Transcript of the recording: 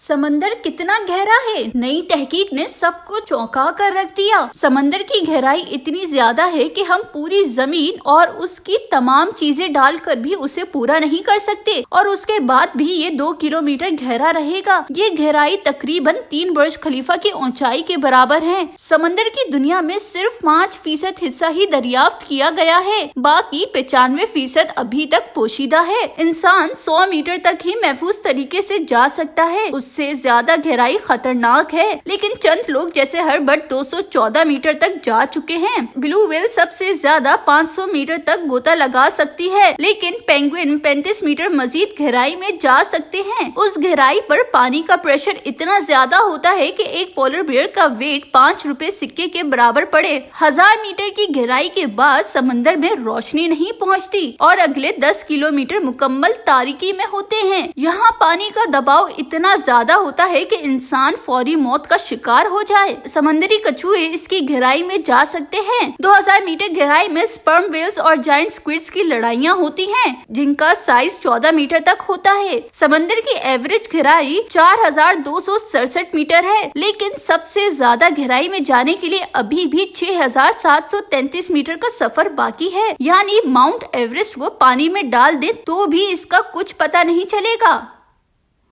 समंदर कितना गहरा है नई तहकीक ने सबको चौंका कर रख दिया समंदर की गहराई इतनी ज्यादा है कि हम पूरी जमीन और उसकी तमाम चीजें डालकर भी उसे पूरा नहीं कर सकते और उसके बाद भी ये दो किलोमीटर गहरा रहेगा ये गहराई तकरीबन तीन बुर्ज खलीफा की ऊंचाई के बराबर है समंदर की दुनिया में सिर्फ पाँच फीसद हिस्सा ही दरियाफ्त किया गया है बाकी पचानवे फीसद अभी तक पोशीदा है इंसान सौ मीटर तक ही महफूज तरीके ऐसी जा सकता है उस उससे ज्यादा गहराई खतरनाक है लेकिन चंद लोग जैसे हर बट 214 मीटर तक जा चुके हैं ब्लू व्हेल सबसे ज्यादा 500 मीटर तक गोता लगा सकती है लेकिन पेंगुइन 35 मीटर मजीद गहराई में जा सकते हैं उस गहराई पर पानी का प्रेशर इतना ज्यादा होता है कि एक पोलर बियर का वेट पाँच रूपए सिक्के के बराबर पड़े हजार मीटर की गहराई के बाद समंदर में रोशनी नहीं पहुंचती और अगले दस किलोमीटर मुकम्मल तारीकी में होते हैं यहाँ पानी का दबाव इतना ज्यादा ज्यादा होता है कि इंसान फौरी मौत का शिकार हो जाए समंदरी कछुए इसकी गहराई में जा सकते हैं 2000 मीटर गहराई में स्पर्म वेल्स और जाइंट स्क्विड्स की लड़ाइयाँ होती है जिनका साइज चौदह मीटर तक होता है समंदर की एवरेज गहराई चार मीटर है लेकिन सबसे ज्यादा गहराई में जाने के लिए अभी भी 6,733 मीटर का सफर बाकी है यानी माउंट एवरेस्ट को पानी में डाल दे तो भी इसका कुछ पता नहीं चलेगा